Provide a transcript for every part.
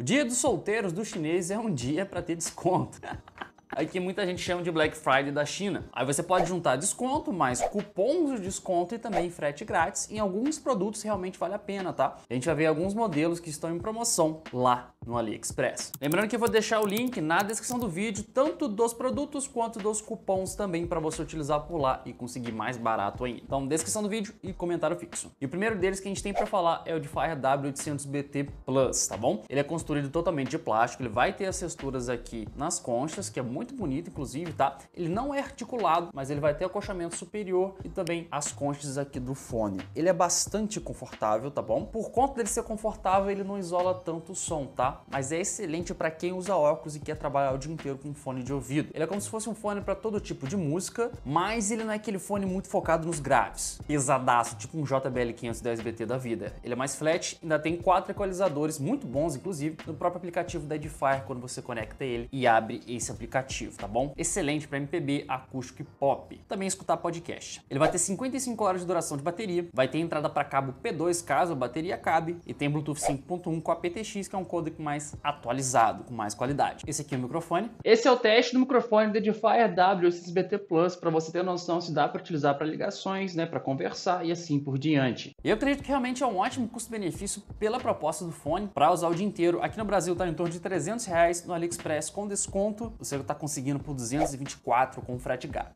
O dia dos solteiros do chinês é um dia para ter desconto. aí que muita gente chama de Black Friday da China. Aí você pode juntar desconto, mais cupons de desconto e também frete grátis. Em alguns produtos realmente vale a pena, tá? A gente vai ver alguns modelos que estão em promoção lá no AliExpress. Lembrando que eu vou deixar o link na descrição do vídeo, tanto dos produtos quanto dos cupons também para você utilizar por lá e conseguir mais barato ainda. Então, descrição do vídeo e comentário fixo. E o primeiro deles que a gente tem para falar é o de Fire W800BT Plus, tá bom? Ele é construído totalmente de plástico, ele vai ter as texturas aqui nas conchas, que é muito muito bonito, inclusive, tá? Ele não é articulado, mas ele vai ter acostamento superior e também as conchas aqui do fone. Ele é bastante confortável, tá bom? Por conta dele ser confortável, ele não isola tanto o som, tá? Mas é excelente para quem usa óculos e quer trabalhar o dia inteiro com fone de ouvido. Ele é como se fosse um fone para todo tipo de música, mas ele não é aquele fone muito focado nos graves, pesadaço, tipo um JBL 510BT da vida. Ele é mais flat, ainda tem quatro equalizadores muito bons, inclusive, no próprio aplicativo da Edifier quando você conecta ele e abre esse aplicativo tá bom? Excelente para MPB, acústico e pop. Também escutar podcast. Ele vai ter 55 horas de duração de bateria, vai ter entrada para cabo P2 caso a bateria acabe e tem Bluetooth 5.1 com a PTX, que é um codec mais atualizado, com mais qualidade. Esse aqui é o microfone. Esse é o teste do microfone Deadifier W6BT Plus para você ter noção se dá para utilizar para ligações, né, para conversar e assim por diante. Eu acredito que realmente é um ótimo custo-benefício pela proposta do fone para usar o dia inteiro. Aqui no Brasil está em torno de 300 reais, no AliExpress com desconto você está com conseguindo por 224 com frete grátis.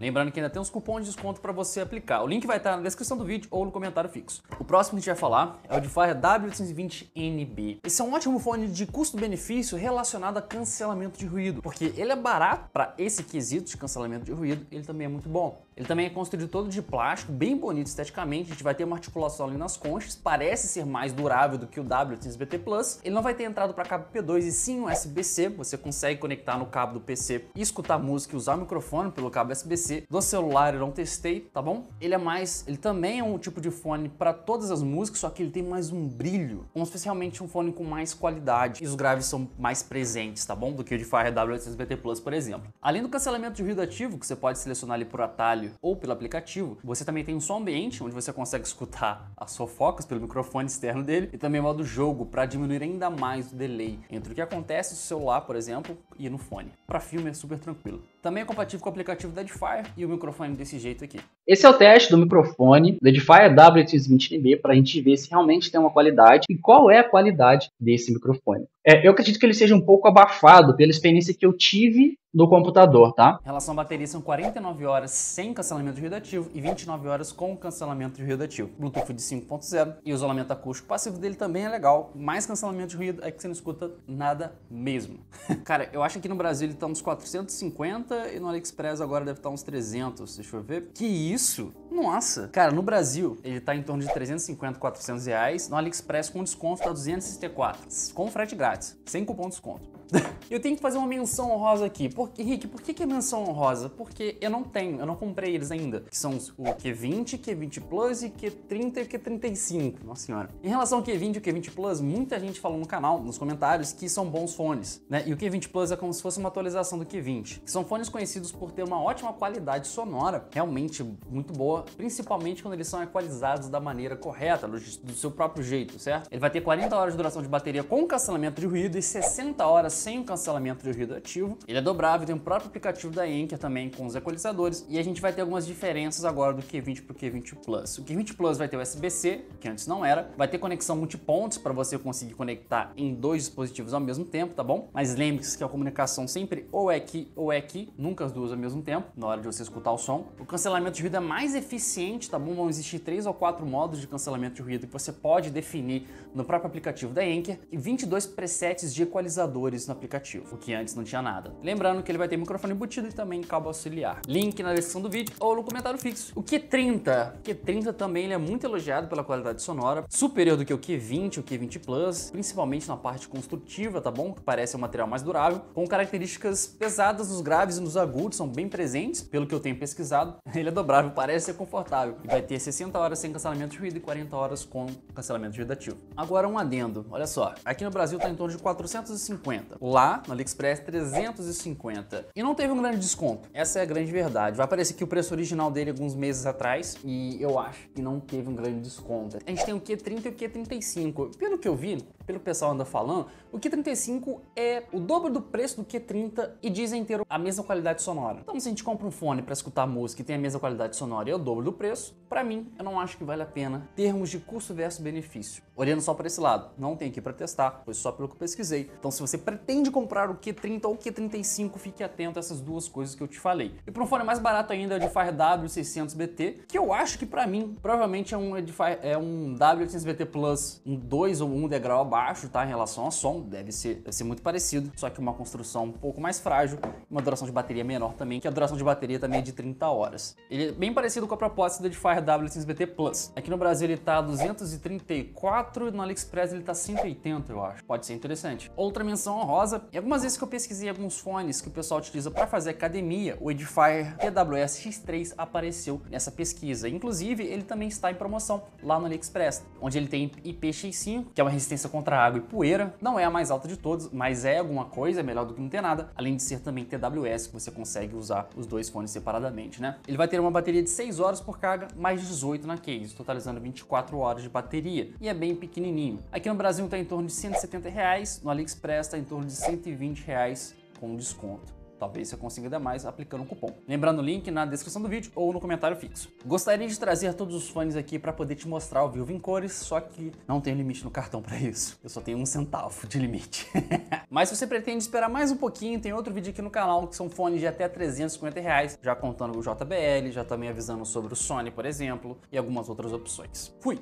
Lembrando que ainda tem uns cupons de desconto para você aplicar. O link vai estar na descrição do vídeo ou no comentário fixo. O próximo que a gente vai falar é o DeFi W820NB. Esse é um ótimo fone de custo-benefício relacionado a cancelamento de ruído, porque ele é barato para esse quesito de cancelamento de ruído, ele também é muito bom. Ele também é construído todo de plástico, bem bonito esteticamente, a gente vai ter uma articulação ali nas conchas, parece ser mais durável do que o W800BT Plus. Ele não vai ter entrada para cabo P2 e sim USB-C, você consegue conectar no cabo do PC e escutar música e usar o microfone pelo cabo USB-C do celular eu não testei, tá bom? Ele é mais, ele também é um tipo de fone para todas as músicas, só que ele tem mais um brilho, como se fosse realmente um fone com mais qualidade e os graves são mais presentes, tá bom? Do que o de Fire W800BT Plus, por exemplo. Além do cancelamento de ruído ativo, que você pode selecionar ali por atalho ou pelo aplicativo, você também tem um som ambiente, onde você consegue escutar as fofocas pelo microfone externo dele e também o modo jogo, para diminuir ainda mais o delay entre o que acontece no celular, por exemplo, e no fone. Para filme é super tranquilo. Também é compatível com o aplicativo da Edifier, e o microfone desse jeito aqui. Esse é o teste do microfone do Edifier W320NB para a gente ver se realmente tem uma qualidade e qual é a qualidade desse microfone. É, eu acredito que ele seja um pouco abafado pela experiência que eu tive no computador, tá? Em relação à bateria, são 49 horas sem cancelamento ativo e 29 horas com cancelamento ativo. Bluetooth de 5.0 e o isolamento acústico passivo dele também é legal. Mais cancelamento de ruído é que você não escuta nada mesmo. Cara, eu acho que no Brasil ele tá uns 450 e no AliExpress agora deve estar tá uns 300, deixa eu ver. Que isso? Nossa! Cara, no Brasil ele tá em torno de 350, 400 reais. No AliExpress com desconto tá 264, com frete grátis grátis, sem cupom de desconto. Eu tenho que fazer uma menção honrosa aqui. Henrique, por que, que é menção honrosa? Porque eu não tenho, eu não comprei eles ainda. Que são o Q20, Q20 Plus e Q30 e Q35. Nossa senhora. Em relação ao Q20 e o Q20 Plus, muita gente falou no canal, nos comentários, que são bons fones, né? E o Q20 Plus é como se fosse uma atualização do Q20. Que são fones conhecidos por ter uma ótima qualidade sonora, realmente muito boa, principalmente quando eles são equalizados da maneira correta, do seu próprio jeito, certo? Ele vai ter 40 horas de duração de bateria com cancelamento de ruído e 60 horas sem o cancelamento cancelamento de ruído ativo. Ele é dobrável, tem o próprio aplicativo da Anker também com os equalizadores e a gente vai ter algumas diferenças agora do Q20 para o Q20 Plus. O Q20 Plus vai ter USB-C, que antes não era, vai ter conexão multipontos para você conseguir conectar em dois dispositivos ao mesmo tempo, tá bom? Mas lembre-se que a comunicação sempre ou é aqui ou é aqui, nunca as duas ao mesmo tempo, na hora de você escutar o som. O cancelamento de ruído é mais eficiente, tá bom? Vão existir três ou quatro modos de cancelamento de ruído que você pode definir no próprio aplicativo da Anker e 22 presets de equalizadores no aplicativo aplicativo, o que antes não tinha nada. Lembrando que ele vai ter microfone embutido e também cabo auxiliar. Link na descrição do vídeo ou no comentário fixo. O Q30, o Q30 também ele é muito elogiado pela qualidade sonora, superior do que o Q20, o Q20 Plus, principalmente na parte construtiva, tá bom? Que parece um material mais durável, com características pesadas nos graves e nos agudos, são bem presentes, pelo que eu tenho pesquisado. Ele é dobrável, parece ser confortável. E vai ter 60 horas sem cancelamento de ruído e 40 horas com cancelamento de ruído ativo. Agora um adendo, olha só. Aqui no Brasil tá em torno de 450. Lá no AliExpress 350. E não teve um grande desconto. Essa é a grande verdade. Vai aparecer aqui o preço original dele é alguns meses atrás e eu acho que não teve um grande desconto. A gente tem o Q30 e o Q35. Pelo que eu vi, pelo que o pessoal anda falando, o Q35 é o dobro do preço do Q30 e dizem ter a mesma qualidade sonora. Então, se a gente compra um fone para escutar música e tem a mesma qualidade sonora e é o dobro do preço, para mim, eu não acho que vale a pena termos de custo versus benefício. Olhando só para esse lado, não tem aqui para testar, foi só pelo que eu pesquisei. Então, se você pretende comprar o Q30 ou o Q35, fique atento a essas duas coisas que eu te falei. E para um fone mais barato ainda, é o Edifier W600BT, que eu acho que para mim, provavelmente é um, Edifier, é um W800BT Plus, um 2 ou um degrau abaixo baixo, tá? Em relação ao som, deve ser, deve ser muito parecido, só que uma construção um pouco mais frágil, uma duração de bateria menor também, que a duração de bateria também é de 30 horas. Ele é bem parecido com a proposta do Edifier W500BT Plus. Aqui no Brasil ele tá 234 e no AliExpress ele tá 180, eu acho. Pode ser interessante. Outra menção honrosa, e algumas vezes que eu pesquisei alguns fones que o pessoal utiliza para fazer academia, o Edifier PWS X3 apareceu nessa pesquisa. Inclusive, ele também está em promoção lá no AliExpress, onde ele tem IPX5, que é uma resistência contra água e poeira, não é a mais alta de todos, mas é alguma coisa, é melhor do que não ter nada, além de ser também TWS, que você consegue usar os dois fones separadamente, né? Ele vai ter uma bateria de 6 horas por carga, mais 18 na case, totalizando 24 horas de bateria, e é bem pequenininho. Aqui no Brasil está em torno de 170 reais, no AliExpress está em torno de 120 reais com desconto. Talvez você consiga ainda mais aplicando o cupom. Lembrando o link na descrição do vídeo ou no comentário fixo. Gostaria de trazer todos os fones aqui para poder te mostrar o Vivo em cores, só que não tem limite no cartão para isso. Eu só tenho um centavo de limite. Mas se você pretende esperar mais um pouquinho, tem outro vídeo aqui no canal que são fones de até 350 reais, já contando o JBL, já também avisando sobre o Sony, por exemplo, e algumas outras opções. Fui!